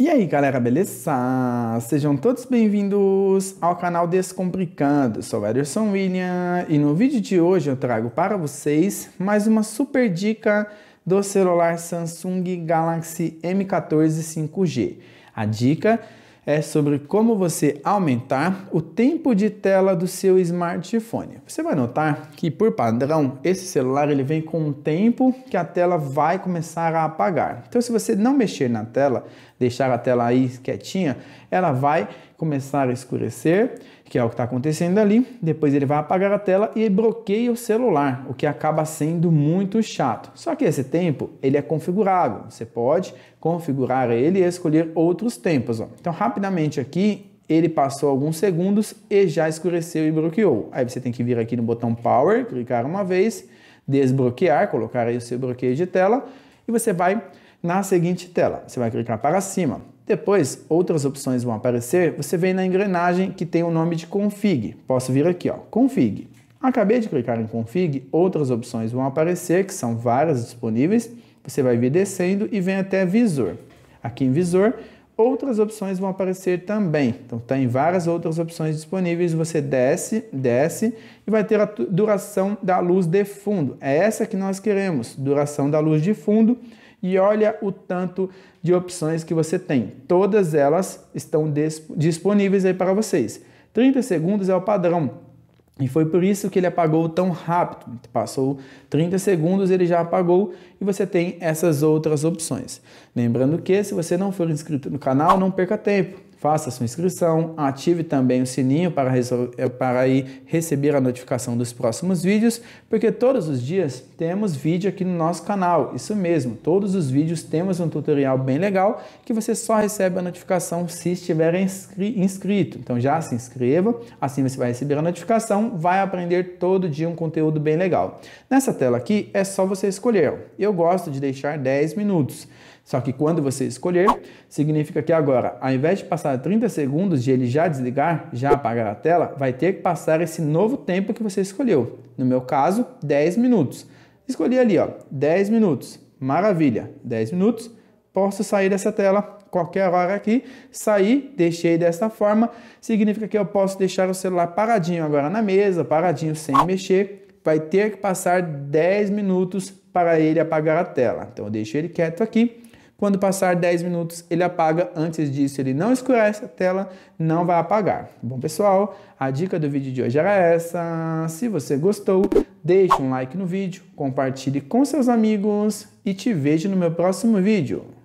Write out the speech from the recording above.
E aí galera, beleza? Sejam todos bem-vindos ao canal Descomplicando. Sou Ederson William e no vídeo de hoje eu trago para vocês mais uma super dica do celular Samsung Galaxy M14 5G. A dica é sobre como você aumentar o tempo de tela do seu smartphone. Você vai notar que por padrão esse celular ele vem com um tempo que a tela vai começar a apagar. Então se você não mexer na tela, deixar a tela aí quietinha, ela vai começar a escurecer, que é o que está acontecendo ali. Depois ele vai apagar a tela e bloqueia o celular, o que acaba sendo muito chato. Só que esse tempo ele é configurável. Você pode configurar ele e escolher outros tempos. Ó. Então rapidamente aqui ele passou alguns segundos e já escureceu e bloqueou. Aí você tem que vir aqui no botão Power, clicar uma vez, desbloquear, colocar aí o seu bloqueio de tela e você vai na seguinte tela. Você vai clicar para cima depois, outras opções vão aparecer. Você vem na engrenagem que tem o nome de config. Posso vir aqui, ó, config. Acabei de clicar em config, outras opções vão aparecer, que são várias disponíveis. Você vai vir descendo e vem até visor. Aqui em visor, outras opções vão aparecer também. Então tem tá várias outras opções disponíveis, você desce, desce e vai ter a duração da luz de fundo. É essa que nós queremos, duração da luz de fundo. E olha o tanto de opções que você tem. Todas elas estão disponíveis aí para vocês. 30 segundos é o padrão. E foi por isso que ele apagou tão rápido. Passou 30 segundos, ele já apagou e você tem essas outras opções. Lembrando que se você não for inscrito no canal, não perca tempo faça sua inscrição, ative também o sininho para, eh, para aí receber a notificação dos próximos vídeos, porque todos os dias temos vídeo aqui no nosso canal. Isso mesmo, todos os vídeos temos um tutorial bem legal que você só recebe a notificação se estiver inscri inscrito. Então já se inscreva, assim você vai receber a notificação, vai aprender todo dia um conteúdo bem legal. Nessa tela aqui é só você escolher. Eu gosto de deixar 10 minutos. Só que quando você escolher, significa que agora, ao invés de passar 30 segundos de ele já desligar, já apagar a tela, vai ter que passar esse novo tempo que você escolheu. No meu caso, 10 minutos. Escolhi ali, ó, 10 minutos. Maravilha, 10 minutos. Posso sair dessa tela qualquer hora aqui, saí, deixei dessa forma, significa que eu posso deixar o celular paradinho agora na mesa, paradinho sem mexer, vai ter que passar 10 minutos para ele apagar a tela. Então eu deixo ele quieto aqui, quando passar 10 minutos, ele apaga. Antes disso, ele não escurece a tela, não vai apagar. Bom, pessoal, a dica do vídeo de hoje era essa. Se você gostou, deixe um like no vídeo, compartilhe com seus amigos e te vejo no meu próximo vídeo.